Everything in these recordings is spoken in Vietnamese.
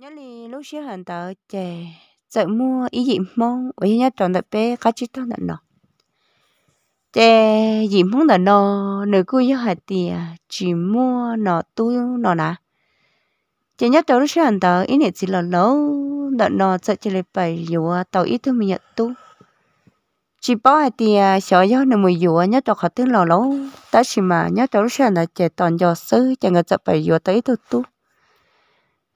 nhớ lì lúc xưa hàng tờ chè chợ mua ý gì mong ủy nhớ chọn đợt bé cá chít tao đợt nọ chè gì mong đợt nọ nửa cua nhớ hạt tiền à, chỉ mua nọ tu nọ nà chè nhớ chọn lúc xưa hàng tờ ý niệm chỉ là lâu đợt nọ chợ chè lệ bảy dù tàu ít thôi mình nhận tu chỉ bảo hạt tiền à, sợ gió nửa mùi dù nhớ chọn khát tiếng lâu lâu ta chỉ mà nhớ chọn lúc xưa hàng tờ chè toàn giò sư chè người chợ bảy dù tới tu tu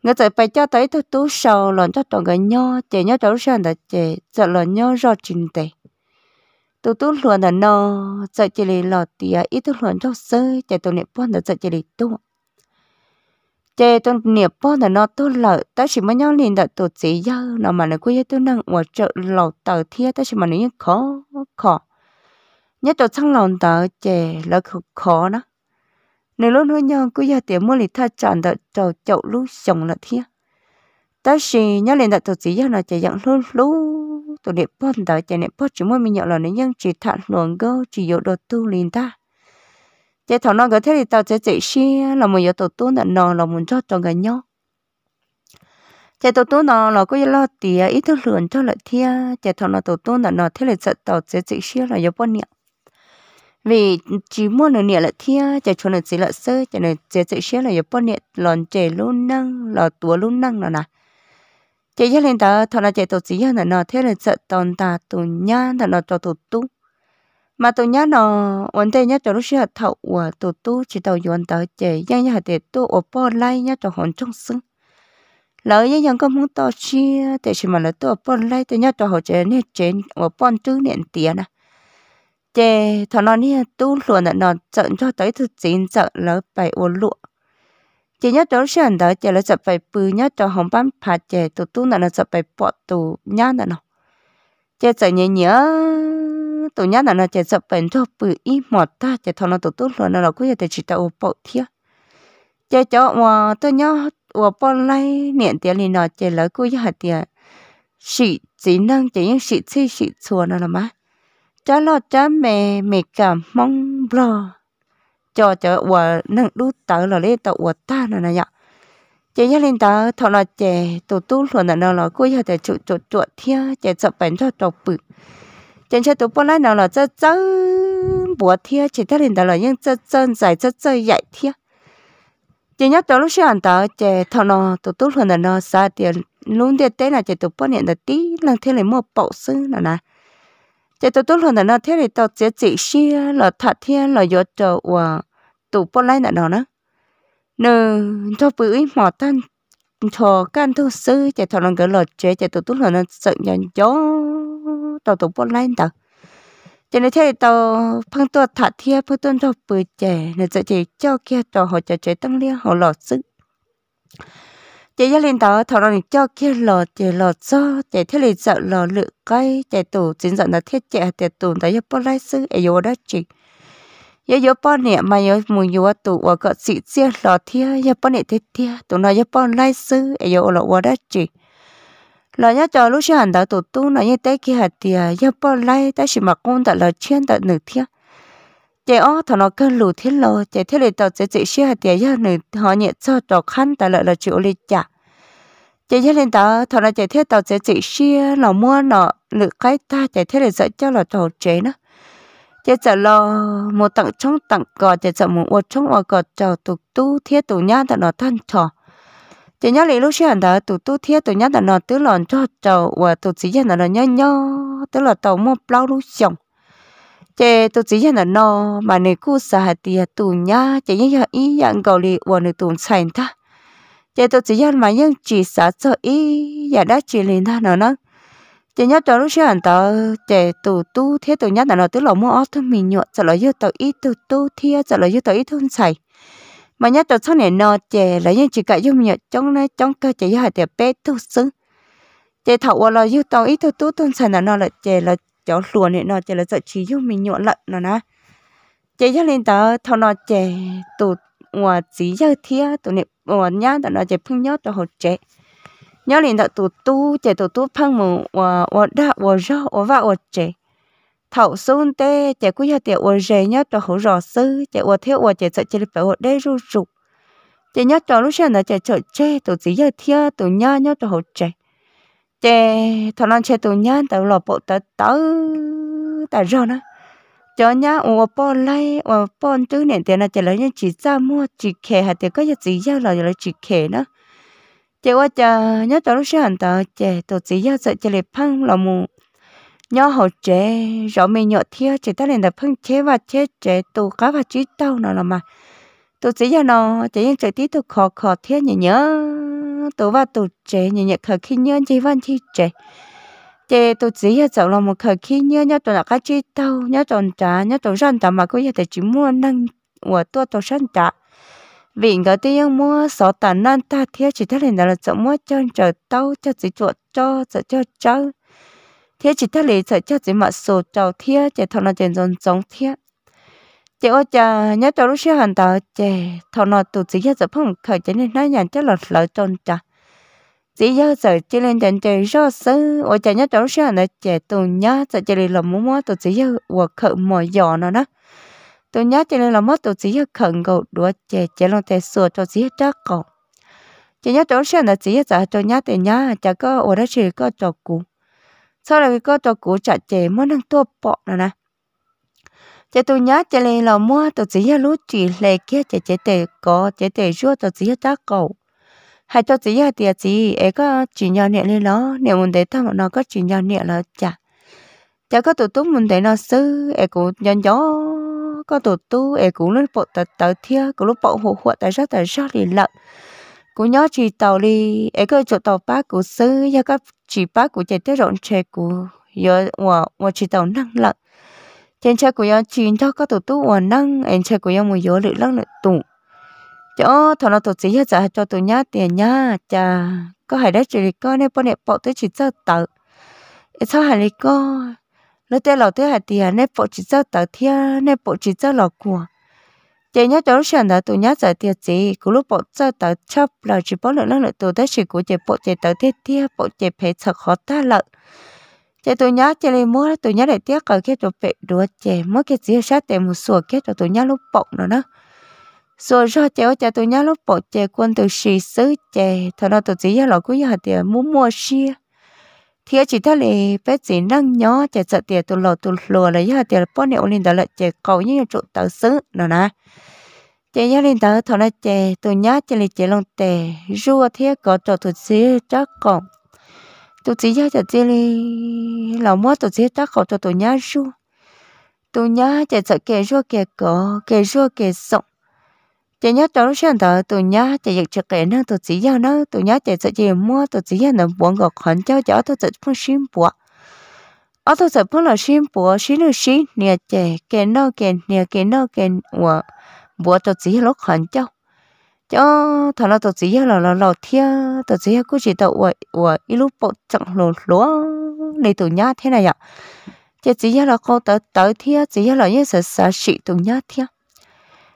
người ta phải cho thấy thứ tú sầu lòn cho tụi người nhau chị nhau cháu sang đã chị giờ lòn nhau rồi trình tề tụi tú luôn là nó giờ chỉ lì lọt thì ít tụi luôn cho sơi chị tụi niệm phật là giờ chị lì tu chị tụi niệm phật là nó tu lợi ta chỉ mới nhau liền đặt tụi chị giờ nó mà nó quay tụi năng ở chợ lầu tờ thia ta chỉ mà nó khó khó nhất tụi sang lầu tờ chị là khó khó đó nếu lúc nói nhau cứ giờ tiền mua lì tha chọn đợt trầu chậu lú sòng là thia, ta xì nhớ lên đợt tổ chỉ giờ là chạy dạng luôn lú tổ đẹp bón đợt chạy đẹp bón chúng mua mình nhậu là nên nhân chỉ thản luồng gơ chỉ dụ đồ tu liền ta chạy thằng nó có thế thì tao sẽ chạy xe là một giờ tổ tu là nò là muốn cho cho người nhau chạy tổ tu nó là có lo tiền ít thứ lượn cho lại thia chạy thằng nó tổ tu là nò thế là sợ tao sẽ chạy xe là giờ bón nhậu vì chỉ muốn nửa nhẹ là thia cho cho nó chỉ là sơ cho nó chỉ chỉ sẽ là giúp bao nhẹ lòn trẻ luôn năng lò tua luôn năng nó nè chè cho lên ta thọ là chè tổ chỉ hơn là nó thế là sợ tòn ta tổ nhá thọ là cho tổ tu mà tổ nhá nó vấn đề nhất cho lúc sẽ thọ của tổ tu chỉ tàu yuan tàu chè giang nhà để tu ở bao lai nhất cho hồn trong sinh lỡ như những con muốn tổ chia để chỉ mà là tu ở bao lai thì nhất cho họ chè nên chè ở bao tư nè tiền à chè thọ nó nè tu luôn nó trận cho tới thực chiến trận lỡ phải uốn lụa chỉ nhớ đó xem đó chè là chập phải bự nhớ cho hồng bán phá chè tu tu nó chập phải bỏ tu nhá nó chè chợ nhớ nhớ tu nhá nó chè chập phải cho bự ít một ta chè thọ nó tu tu luôn nó cứ giờ chỉ tao bỏ thiệt chè cho mà tôi nhớ ở bên này niệm tiền thì nó chè lỡ cứ giờ tiền sĩ chỉ năng chỉ những sĩ chi sĩ chùa nó là má cha lo cha mẹ mẹ cả mong lo cho cho ủa nâng đu tớ là lấy tớ ủa ta nữa này. nhở dạ. chị gia đình tớ thọ là chị tổ tu luôn là nó là cô giờ để chuột chuột chuột thia chị chụp bánh cho chụp bự chị chơi tổ bông lá nào là chơi chơi bùa thia chị gia linh tớ là những chơi chơi giải chơi chơi dạy thia chị nhớ tớ lúc xưa anh tớ chị thọ nó tổ tu luôn là nó xa tiền luôn tiền tế là chị tổ bông hiện là tí lần thiên này mua bậu sư nữa nè chỉ tôi tôi luôn là nó thế thì tao chỉ chỉ xia là thật thiên là do chờ và tụ bó lấy nọ nó nơ cho bưởi mỏ tan cho can thu sư chỉ thọ lòng cái lợt chế chỉ tụ tôi luôn là sợ nhận gió tao tụ bó lấy tao chỉ nên thế thì tao phân tôi thật thiên phân tôi cho bưởi chè nên sẽ chỉ cho kia cho họ cho chế tăng lia họ lọt sức chị gia linh đó thầu rằng cho kia lò chị lò cho chị thiết lý sợ lò lự cây chị tủ chính dẫn là thiết chị chị tủ đó giúp bó lai sư ở yếu đó chị yếu yếu bó nè mà yếu mùi yếu tủ ở gọt xị chia lò thia yếu bó nè thiết thia tủ nó giúp bó lai sư ở yếu lò ở đó chị lò nhá cho lúc xưa hẳn đó tủ tu nó như thế kia hạt thia yếu bó lai ta chỉ mặc con tại lò chuyên tại nửa thia chị ô thằng nó cứ lù thiết lo chị thiết lì tao sẽ chị xia hạt tiền ra nữ họ nhẹ cho trò khăn tại lợi là chịu lì chả chị thiết lên tao thằng nó chị thiết tao sẽ chị xia nó mua nó nữ cái ta chị thiết lì sợ cho là trò chế nó chị sợ lo một tặng trong tặng cò chị sợ một ô trong ô cò trò tụ tu thiết tụ nhát thằng nó than trò chị nhớ lì lúc xưa hẳn đó tụ tu thiết tụ nhát thằng nó tứ lòn cho trò và tụ chỉ hẳn nó nhớ nhớ tức là tàu mua bao lúc xong chế tu chỉ nhận nó mà nếu cứ xả thì tụ nhá chế những nhà ý dạng gầu lì và nếu tụ sành ta chế tôi chỉ nhận mà những chỉ xả cho ý và dạ đã chỉ lên ta nó nó chế nhớ cho lúc sáng tao chế tu tu thế tụ nhất là nó tu lòng mua ớt mình nhọ cho là yêu tao ý tu tu thế cho là yêu tao ý thôn sành mà nhớ cho sau này nó chế là những chỉ cái yêu mình nhọ trong này trong cái chế nhà thì bé tu sướng chế thọ là yêu tao ý tụ tu thôn sành là nó là chế là cháu lùa này nó chỉ là sợ chỉ giúp mình nhọn lợn nó nè chế cho lên tớ thâu nó chế tụ ngoài chỉ giờ thia tụ này ngoài nhá tụ nó chế phun nhớ tụ hột chế nhớ lên tớ tụ tu chế tụ tu phun mù và và đã và rõ và vạ và chế thầu xuống tê chế cứ cho tiệt và rề nhớ tụ hổ rõ sư chế và thiếu và chế sợ chỉ là phải và đê ru rụt chế nhớ tụ lúc sau nó chế chở chế tụ chỉ giờ thia tụ nhớ nhớ tụ hột chế chè thằng nó chè tụ nhá tao lọ bộ tao tớ tao rồi nó cho nhá ô bò lấy ô bò tứ nè tiền là chè lấy nhá chỉ ra mua chỉ khè hạt tiền có giá chỉ giao là là chỉ khè nó chè qua chà nhá tao lúc sáng tao chè tao chỉ giao sợ chè lấy phăng là mù nhá hậu chè rõ mình nhọ thia chè ta lên là phăng chế và chế chè tụ cá và chỉ tao nó là mà tao chỉ giao nó chè nhưng chè tí tao khó khó thia nhỉ nhớ tôi và tôi trẻ nhẹ nhẹ khởi khi nhớ chỉ văn chi trẻ chế tổ chỉ là chọn là một khởi khi nhớ nhớ tôi là cái chi tàu nhớ tổ trả nhớ tôi sẵn trả mà cũng giờ thì chỉ mua năng của tôi tôi sẵn trả vì người tiên mua số tàn năng ta thiết chỉ thế này là chọn mua chân chờ tàu cho chỉ chuột cho cho cho cháu thiết chỉ thấy là cho cho chỉ mặt sổ trầu thiết chỉ thằng là tiền dồn giống thiết chị ơi cha nhớ cho lúc xíu hàng tàu chị thọ nọ tụt chỉ giờ phong khởi chỉ nên nói nhàn cho lọt lỡ trôn cha chỉ giờ giờ chỉ lên trên chị rõ sứ ôi cha nhớ cho lúc xíu hàng tàu chị tụ nhớ giờ chị lên làm mua mua tụt chỉ giờ hoặc khởi mồi giò nó đó tụ nhớ chị lên làm mua tụt chỉ giờ khẩn cầu đùa chị chị luôn thể sửa cho chỉ chắc cầu chị nhớ cho lúc xíu hàng tàu chỉ giờ cho nhớ thì nhớ chả có ôi đó chỉ có cho cũ sau này có cho cũ chả chị muốn ăn tua bọ nữa nè chị tôi nhớ chị lên lò mua tôi chỉ nhớ lúc chỉ lệ kia chị chế tệ có chế tệ rua tôi chỉ nhớ tác cầu hay tôi chỉ nhớ tiền chị ấy có chỉ nhớ niệm lên nó nếu muốn để thằng nó có chỉ nhớ niệm là chả chả có tụt túc muốn để nó sư ấy cũng nhớ gió có tụt tu ấy cũng lúc bộ tật tật thia cũng lúc bộ hộ hộ tại rất tại rất thì lợn cũng nhớ chỉ tàu đi ấy có chỗ tàu bác của sư do các chỉ bác của chế tới rộn chế của giờ hòa hòa chỉ tàu năng lợn trên xe của nhau, chín cho các tổ tu ổn năng ăn xe của nhau mùi gió lự lăng lự tụ chỗ thằng nó tổ chức hết giờ cho tổ nhá tiền nhá cha, có hải đất chỉ có nên bọn em bỏ tới chỉ cho tớ, sao hải có lúc tới lầu tới hải tiền nên bỏ chỉ cho tớ thiên nên bỏ chỉ cho lò của chị cho cháu sản đã tổ nhá giải tiền gì cũng lúc bỏ ra tờ chấp là chỉ bỏ lợn lợn tụi tới chỉ của chị bỏ chị tớ thiết thiết bỏ chị phải thật khó ta lợn chế tôi nhá chế lên mua tôi nhá để tiếc ở cái chỗ vệ đùa chế mua cái gì sát để một sổ cái chỗ tụi nhá lúc bọc nữa đó rồi cho chế ở tôi tụi lúc bọc chế quân tụi xì xứ chế thằng nó tụi chỉ là cứ giờ tiền muốn mua xia thì chỉ thấy là bé chỉ năng nhỏ chế sợ tiền tôi lò tôi lừa là giờ tiền bao nhiêu lên đó là chế cầu như chỗ tớ xứ nữa nè chế nhá lên tàu thằng là chế tôi nhá chế lên chế long tè rùa thế có chỗ tôi xí chắc còn tôi chỉ nhớ cho chê li lão mất tôi chỉ tắc khẩu cho tôi nhá ru tôi nhá chặt sợ kẻ ru kẻ cỏ kẻ ru kẻ sọng chả nhớ tôi lúc sáng thở tôi nhá chả giật cho kẻ nó tôi chỉ nhớ nó tôi nhá chả sợ gì mua tôi chỉ nhớ nó buồn gọt hẳn cho chó tôi chỉ phun sim buộc ở tôi chỉ phun là sim buộc sim là sim nhà chè kẻ nó kẻ nhà kẻ nó kẻ buộc buộc tôi chỉ lúc hẳn cho cho thằng nó tổ chỉ là là là thiên tổ chỉ cũng chỉ tổ vậy vậy ít lúc bộ chẳng lò lúa này tổ nhát thế này ạ chỉ chỉ là cô tới tới thia chỉ là như sợ sợ sự tổ nhá thia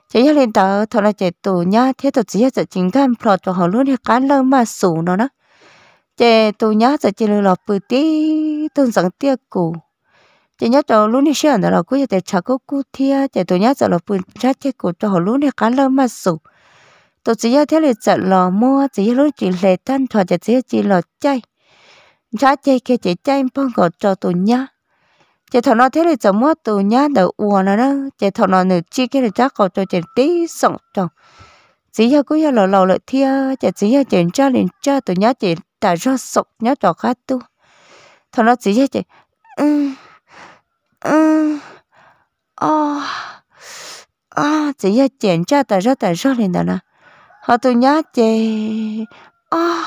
chỉ là tổ thằng nó chỉ tổ nhát thiên tổ chỉ là chính cảm phật cho họ luôn thì cán lơ mà sủ nó đó chỉ tổ nhát chỉ chỉ là bự tí tôn sáng tiếc cổ chỉ nhớ cho luôn thì xem đó là cứ để chả có cụ thiên chỉ tổ nhát chỉ là bự ra chỉ cổ cho họ luôn thì cán lơ mà sủ tôi chỉ yêu theo lời chọn lò mua chỉ yêu lúc chỉ lệ tan thọ chỉ chỉ chỉ lò chay trái chay kia chỉ chay phong gọt cho tôi nhá chỉ thọ nó theo lời chọn mua tôi nhá đỡ uo nó đó chỉ thọ nó nửa chi kia là chắc gọt cho chỉ tí sòng trong, chỉ yêu cứ yêu lò lò lợi thia chỉ chỉ yêu chỉ cho liền cho tôi nhá chỉ đã cho sọc nhá cho khác tu thọ nó chỉ yêu chỉ ừ ừ ờ à chỉ yêu chỉ cho ta cho ta cho liền đó nè họ ờ, tôi nhá chè à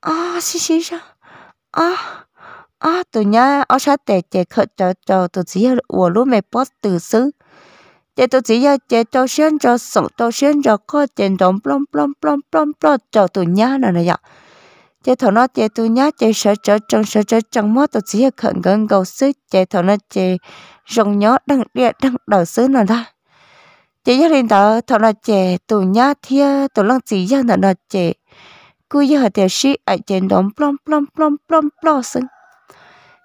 à xí xí sao à à tôi nhá ở sát tè chè khờ trò tôi chỉ ở lúc mẹ post từ xứ chè tôi chỉ ở chè trâu xuyên trâu sống trâu xuyên trâu có chè đom plom plom plom plom plom trâu tôi nhá nè nè vậy chế thọ nó chế tôi nhá chế sợ trở trần sợ trở trần mất tôi chỉ khẩn gần cầu xứ chế thọ nó chế rồng nhó đang địa đang đầu xứ nào đó chị gia đình đó thọ là trẻ tụ nhá thia tụ lăng chỉ gia là là trẻ cứ giờ hạt tiểu sĩ ở trên đó plom plom plom plom plom sưng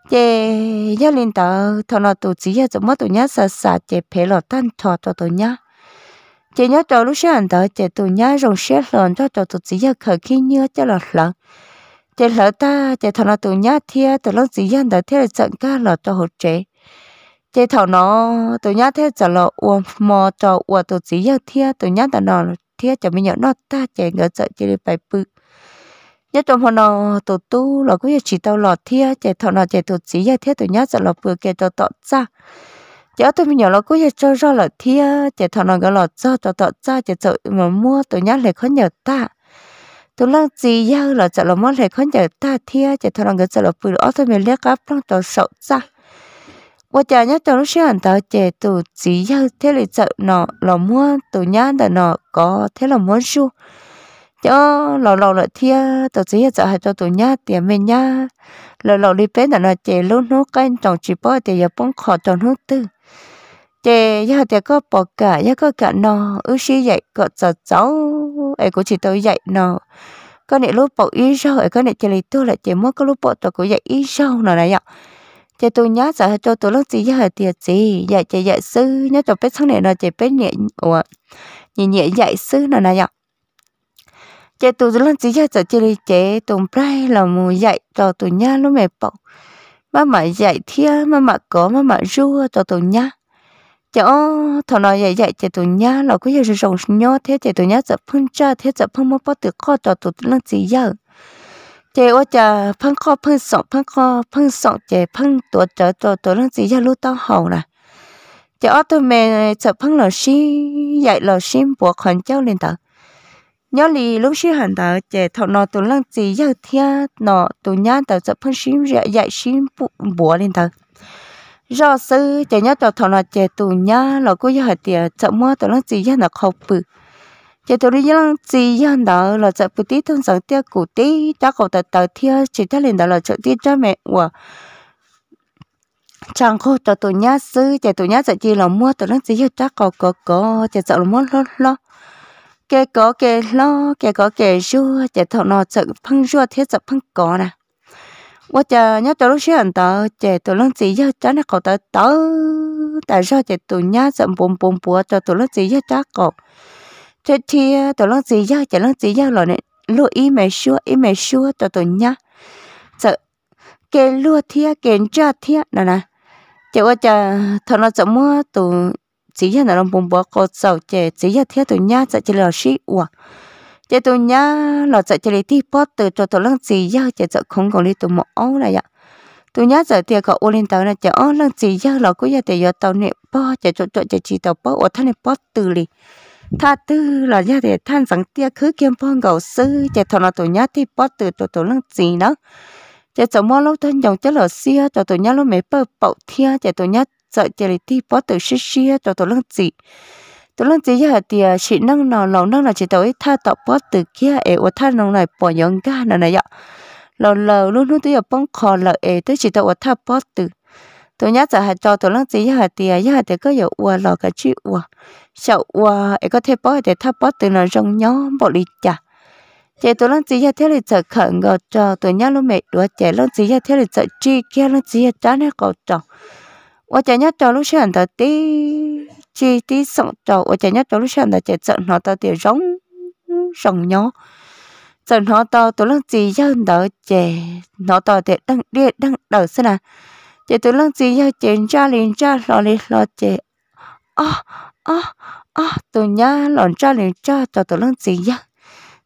trẻ gia đình đó thọ là tụ chỉ gia chúng mất tụ nhá sợ sợ trẻ phải lo tan thọ tụ tụ nhá chị nhớ trò lúc sáng đó chị tụi nhá rồng xe lợn cho trò tụi chị giờ khởi khi nhớ cho lọt lợn chị lỡ ta chị thằng là tụi nhá thia tụi lợn chị dân đó thế là giận ca lọt cho hột trẻ chế thảo nó tôi nhớ thế trả lời uo mò cho uo tôi chỉ giờ thia tôi nhớ là nó thia cho mình nhớ nó ta chạy ngỡ sợ chơi đi bài bự nhớ trong hôm nó tôi tu là cũng chỉ tao lọ thia chế thảo nó chế tôi chỉ giờ thia tôi nhớ trả lời bự kia cho tọt ra chế tôi mình nhớ là cũng cho ra lọ thia chế thảo nó cái lọ cho cho tọt ra chế sợ mà mua tôi nhớ lại khó nhớ ta tôi lăng chỉ giờ là trả lời mất lại khó nhớ ta thia chế thảo nó gọi trả lời bự ở tôi mình lấy cáp trong tàu sợ ra 我家 nhất trong lúc sáng tạo trẻ tụ chỉ giao thế là sợ nó là mua tụ nhá là nó có thế là muốn su cho lò lò lại thia tụ chỉ sợ hai cho tụ nhá tiền mình lò lò đi bên là nó trẻ luôn nó canh trong chỉ bỏ thì giờ bông khó trong hút tư trẻ giờ thì có bỏ cả giờ có cả nó ước sĩ dạy có sợ cháu ấy cũng chỉ tôi dạy nó có này lúc bỏ ý sau ấy có này chỉ lấy tôi lại chỉ mất có lúc bỏ tôi cũng dạy ý sau nó này ạ chị tôi nhớ sợ cho tôi lúc gì giờ thì gì dạy chị dạy dạ, sư nhớ cho biết sáng này là chị biết nhẹ ủa nhẹ nhẹ dạy sư là này ạ chị tôi lúc gì giờ sợ chị đi chế tùng phải là mù dạy cho tôi nhớ lúc mẹ bảo mà mà dạy thia mà mà có mà mà rua cho tôi nhớ chỗ thằng nào dạy dạy chị tôi nhớ là cứ giờ rồng nhớ thế chị tôi nhớ sợ phun cha thế sợ phun mất bắt được co cho tôi lúc gì giờ chế ô chờ phân kho phân sọn phân kho phân sọn chế phân tổ trở tổ tổ lăng gì ra lúc tao hầu nè chế ô tôi mẹ sợ phân lò xí dạy lò xí bộ khoản cháu lên tao nhớ lì lúc xí hẳn tao chế thọ nọ tổ lăng gì ra thia nọ tổ nhá tao sợ phân xí dạy xí bộ lên tao do sư chế nhớ tao thọ nọ chế tổ nhá lò cô giờ hạt tiền sợ mua tổ lăng gì ra nọ khâu bự giờ tôi đi lăng chỉ hiện đó là chợ bút tí thông sáng tiếc cụ tí đã có tờ tờ thia chỉ thấy liền đó là chợ tí cho mẹ của chẳng khô cho tôi nhát sư giờ tôi nhát sợ chỉ là mua tôi lăng chỉ hiện đã có có có chỉ sợ là mua lo lo kẻ có kẻ lo kẻ có kẻ rua giờ thằng nó sợ phăng rua thiết sợ phăng có nè, nhớ tôi lúc xưa tớ chè tôi lúc chỉ giờ chả nó cậu tớ tớ tại sao chè tôi nhát sợ bùng bùng bùa cho tôi lúc chỉ giờ chả cậu thế thì ờ, tao lo gì ra chả lo gì ra rồi này lo ý mẹ xua ý mẹ xua tao tao nhá sợ kê lúa thia kê ra thia nè nè chả qua chả thằng nó sợ mua tụ chỉ ra nó làm bùng bò cột sầu chè chỉ ra thia tụi nhá sợ chỉ lo xí uà chả tụi nhá là sợ chỉ lấy tí bớt từ cho tụi lăng gì ra chả sợ không còn đi tụi mỏ ấu này ạ tụi nhá sợ tiệt có ô lên tàu này chả ô lăng gì ra là cứ ra tiệt giờ tàu này bò chả chỗ chỗ chả chỉ tàu bò ở thằng này bớt từ liền tha tư là gia đình than phẳng tia cứ kiếm phong gạo sư chạy thọ nó tổ nhá thì bắt từ tổ tổ lăng gì nó chạy chỗ mua lâu thân dòng chất lở xia tổ tổ nhá lâu mấy bờ bậu thia chạy tổ nhá sợ chạy lấy thì bắt từ xia xia tổ tổ lăng gì tổ lăng gì giờ thì chỉ năng nào lâu năng là chỉ tổ ấy tha tổ bó từ kia ấy ở tha nông này bỏ nhon ga này này ạ lâu lâu luôn luôn tôi ở bông khò lợ ấy tôi chỉ tổ ở tha bắt từ tôi nhớ giờ hạt cho tôi lăng gì hạt tiề hạt tiề có nhiều ua lò cái chữ ua sợ ua ấy có thể bỏ để thắp bỏ từ là rong nhó bỏ đi chả chị tôi lăng gì hạt thế là sợ khẩn gọi cho tôi nhớ lúc mẹ đùa trẻ lăng gì hạt thế là sợ chi kia lăng gì hạt chán hết gọi trò ua trẻ nhớ cho lúc sáng tới tí chi tí sọng trò ua trẻ nhớ cho lúc sáng tới trẻ sợ nó tao tiề rong rong nhó sợ nó tao tôi lăng gì hạt đỡ trẻ nó tao để đang đi đang đỡ xem nào chị tôi lăng chị yêu chị cha liền cha lò liền lò chị à à à tôi nhá lòn cha liền cha cho tôi lăng chị yêu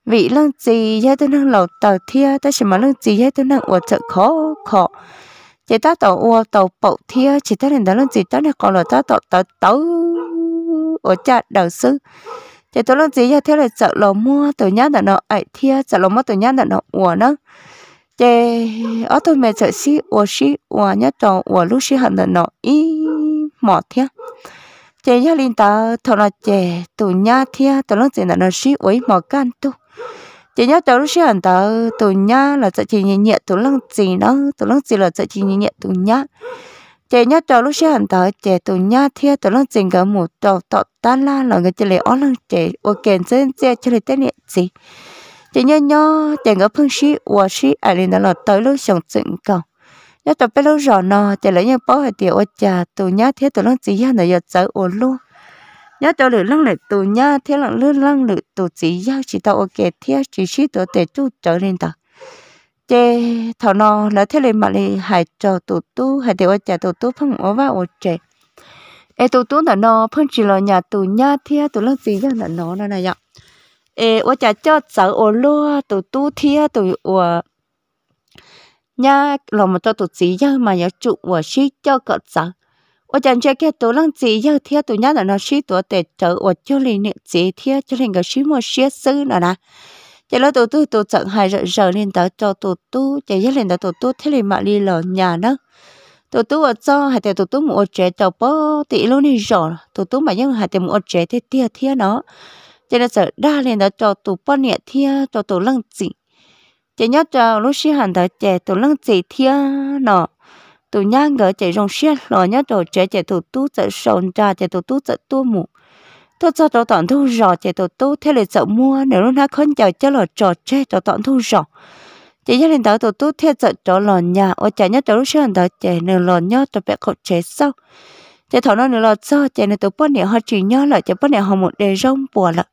vì lăng chị yêu tôi năng lầu tàu thia ta chỉ mà lăng chị yêu tôi năng uất trợ khó khó chị ta tàu uất tàu bậu thia chị ta liền đó lăng chị ta này còn là ta tàu tàu tàu ở cha đầu sư chị tôi lăng chị yêu theo là sợ lò mua tôi nhá đợt nó ấy thia sợ lò mua tôi nhá đợt nó uất đó chế ở tôi mẹ sợ xí ủa xí ủa nhớ chồng ủa lúc xí hận nó ý mỏ thế chế nhớ linh ta thọ là chế tụ nhá thế tụ lúc gì là nó xí ủa mỏ can tu chế nhớ chồng lúc xí hận ta tụ nhá là sợ chị nhẹ nhẹ tụ lúc gì nó tụ lúc gì là sợ chị nhẹ nhẹ tụ nhá chế nhớ chồng lúc xí hận ta chế tụ nhá thế tụ lúc gì cả một tụ tọt ta la là người chơi lấy ó lăng chế ủa kèn trên chế chơi lấy tên nhẹ gì chỉ nhớ nhớ để ngỡ phương sĩ và sĩ ai liền đó là tới lúc sống dựng cầu nhớ tập bé lúc rõ nọ để lấy những bó hệ tiền ở trà tụ nhớ thế tụ lăng chỉ ra này giờ tới ở luôn nhớ tụ lử lăng lại tụ nhớ thế lăng lử lăng lử tụ chỉ ra chỉ tao ok thế chỉ sĩ tụ để chú trở lên đó chế thọ nọ là thế liền mà liền hải cho tụ tu hại tiền ở trà tụ tu phong ở và ở trẻ em tụ tu là nọ phong chỉ là nhà tụ nhớ thế tụ lăng chỉ ra là nọ là này vậy 诶，我就叫走我路都都贴都我。nhà lòng mà tôi tụt gì giờ mà nhớ trụ của sĩ cho cỡ giờ ở chẳng chơi cái tôi lăng gì giờ thiệt tụi nhá là nó sĩ tụi tệ trở ở cho liền niệm gì cho liền cái sĩ mua sĩ sư nữa nè chỉ là tụi tôi tụi rồi giờ liền tới cho tụi tu chỉ giờ liền tới tụi tu thế đi lò nhà đó tụi tu ở hai tụi tụi tu mua trẻ cho bó luôn đi rồi tụi tu mà nhưng hai tụi mua trẻ thế thiệt thiệt nó cho nên sợ đa liền đó cho tụ bao nhiêu thia cho tụ lăng chỉ chỉ nhớ cho lúc sinh hẳn đó trẻ tụ lăng chỉ thia nọ tụ nhang ngỡ chạy rong xiết lò nhớ cho trẻ chạy tụ tú chạy sồn ra chạy tụ tú chạy tua mù tôi cho tụ tọn thu rò chạy tụ tú thế là sợ mua nếu lúc nào khốn chờ cho lò trò trẻ cho tọn thu rò chỉ nhớ lên đó tụ tú thế sợ cho lò nhà ở chạy nhớ cho lúc sinh hẳn đó trẻ nửa lò nhớ cho bé cậu trẻ sau chạy thằng nó nữa là cho chạy này tụi bọn này họ chỉ nhớ lại chạy bọn này họ một đề rong buồn là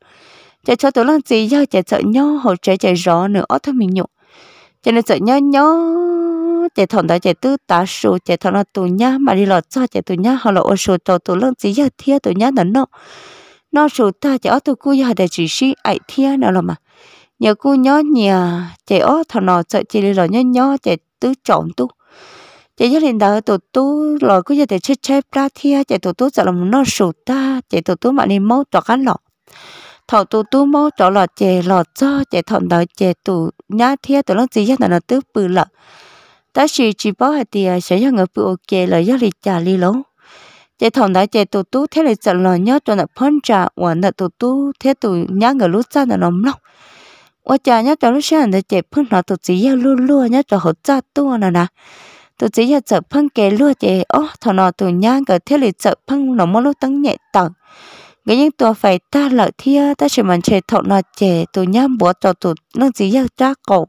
chạy cho tụi lần gì do chạy sợ nhớ họ chạy chạy rõ nữa ở thằng mình nhục chạy này sợ nhớ nhớ chạy thằng đó chạy tư tá số chạy thằng nó tụi nhá mà đi lọt cho chạy tụi nhá họ là ô số cho tụi lần gì do thiệt tụi nhá nó nó nó số ta chạy ở tụi cô giờ để chỉ sĩ ai thiệt nào là mà nhớ cô nhớ nhà chạy ở thằng nó sợ chạy đi lọt nhớ nhớ chạy tứ chọn tu chạy cho lên đó tụt tú rồi cứ giờ để chết chết ra thia chạy tổ tú sợ là muốn nó sụt ta chạy tụt tú mà đi mâu cho cá lọ thọ tụt tú mâu cho lọ chạy lọ cho chạy thọ đó chạy tụ nhá thia tổ nó gì nhất là nó tứ bự lợ ta chỉ chỉ bảo hạt tiền sẽ cho người bự ok lời do lì trả li lỗ chạy thọ đó chạy tụt tú thế là sợ lọ nhớ cho nó phân trả và nó tụt tú thế tụ nhá người lúc ra nó nóng lóc và chả nhá cho lúc sáng để chạy phân nó tổ gì luôn luôn nhá cho hỗ trợ tu nè nè tôi chỉ nhớ chợ phăng kề lúa chị ó thọ nọ tôi nhang cái thế lý chợ phăng nó mới lúc tăng nhẹ tặng cái những tụi phải ta lợi thia ta chỉ mình chơi thọ nọ chị tôi nhang bỏ cho tụi nó chỉ nhớ cha cổ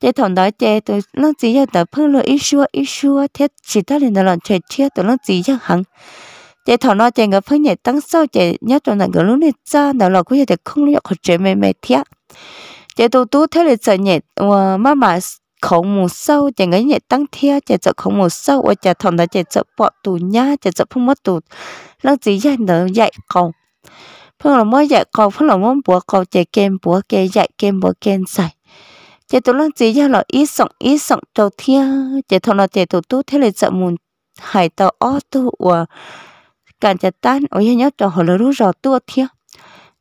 chị thọ đó chị tôi nó chỉ nhớ tờ phăng lúa ít xua ít xua thế chỉ ta liền là chơi chia tôi nó chỉ nhớ hẳn chị thọ nọ chị người phăng nhẹ tăng sau chị nhớ trong này cái lúc này cha nào là cũng như là không liệu khỏi chơi mềm mềm thia chị tôi tôi thế là sợ nhẹ mà ờ, mà không mù sâu chỉ ngay nhẹ tăng thia chỉ sợ không mù sâu ở chả thòng đó chỉ sợ bỏ tù nhá chỉ sợ không mất tù lăng chỉ dạy nở dạy cầu phương là mới dạy cầu phương là muốn bỏ cầu chả kem bỏ kê dạy kem bỏ kem xài chỉ tụ lăng chỉ dạy là ít sọng ít sọng đầu thia chỉ thòng đó chỉ tụ tu thế là sợ mù hải tàu ó tu ở cản chả tan ở nhà nhớ cho họ là rú rò tu thia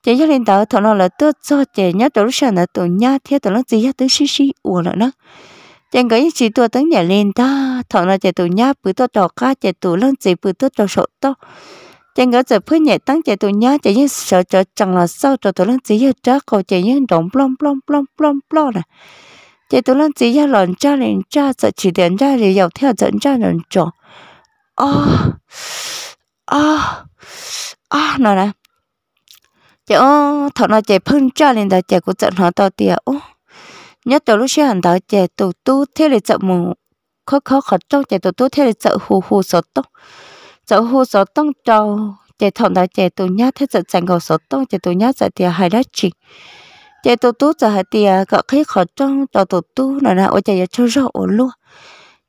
chỉ cho lên tàu thằng nó là tôi cho chỉ nhớ tổ lúc sáng là tổ nhá thế tổ nó chỉ nhớ tới xí xí uổng nữa nó chẳng có những chỉ tôi tới nhà lên ta thằng nó chỉ tổ nhá bữa tôi đỏ cá chỉ tổ lớn chỉ bữa tôi đỏ sổ to chẳng có giờ phơi nhẹ tăng chỉ tổ nhá chỉ những sợ cho chẳng là sao cho tổ lớn chỉ nhớ trở cầu chỉ những động plom plom plom plom plom này chỉ tổ lớn chỉ nhớ lần cha lần cha sợ chỉ đến cha thì giàu theo dẫn cha lần trọ à à à nào này chị ô thọ nó chạy phun cho lên đó chạy cũng chọn nó to tiền ô nhớ từ lúc xưa hàng đó chạy tụ tu thế là chậm mù khó khó khó trong chạy tụ tu thế là chậm hù hù sốt tông chậm hù sốt tông cho chạy thọ nó chạy tụ nhát thế chọn chẳng gầu sốt tông chạy tụ nhát chạy tiền hai đó chỉ, chạy tụ tu chạy hai tiền gạo khi khó trong cho tụ tu nó là ôi chị cho rau luôn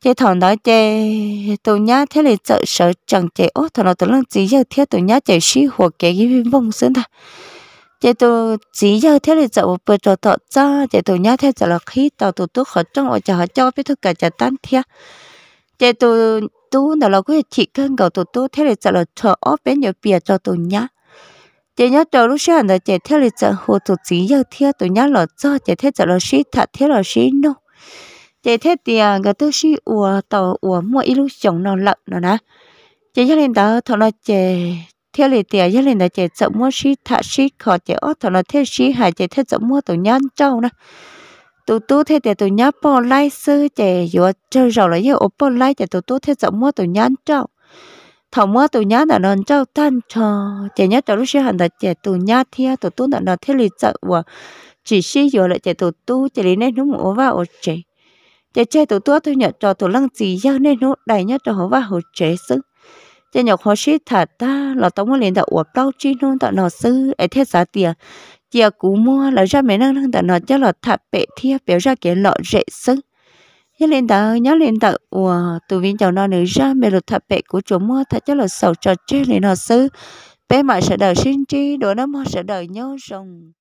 chị thằng đó chị tụi nhá thế là sợ sợ chẳng chị ô thằng nó tụi lần gì giờ thế tụi nhá chị xí hoặc cái cái vong xứng ta chế tôi chỉ giờ thế là cháu bữa cho thọ cho chế tôi nhớ theo cháu là khi tàu tụt tụt khỏi trong ở cháu cho biết thôi cả cháu tan thia chế tôi tu nào là cái chỉ cần cầu tụt tụt thế là cháu là thọ ở bên nhiều bia cho tôi nhá chế nhớ cháu lúc sáng là chế thế là cháu hồ tụt chỉ giờ thế tôi nhớ là cho chế thế cháu là sĩ thật thế là sĩ nô chế thế thì người tôi sĩ ủa tàu ủa mua ít lúc chồng nó lợn nó nè chế cho nên đó thằng là chế thế là tiền nhất là nó chạy chậm mua xí thả xí khó chạy ót thằng là thế xí hải chạy thế chậm mua tụi nhăn châu nè tụi tú thế thì tụi nhá bỏ lái sư chạy vừa chơi rồi là yêu bỏ lái chạy tụi tú thế chậm mua tụi nhăn trâu thằng mua tụi nhá là nó trâu tan trò chạy nhá trâu lúc xí hẳn là chạy tụi nhá thia tụi tú là nó thế lì chậm vừa chỉ xí vừa lại chạy tụi tú chạy lì nên nó mua vào ở chạy chạy chạy tụi tú thôi nhận trò tụi lăng gì ra nên nó đầy nhá trò hóa vào hồ chạy sức thế nhọc khó sĩ thật ta là tao muốn lên tao uổng đau chi nôn tao nọ sư ấy thế giá tiền giờ cú mua là ra mấy năng năng tao nọ cho là thật bẹ thia biểu ra cái lọ rễ sư nhớ lên tao nhớ lên tao uổng tụi viên cháu nọ nữa ra mấy lọ thật bẹ của chúng mua thật cho là sầu trò chơi lên nọ sư bé mà sẽ đời sinh chi đồ nó mà sẽ đời nhớ rồng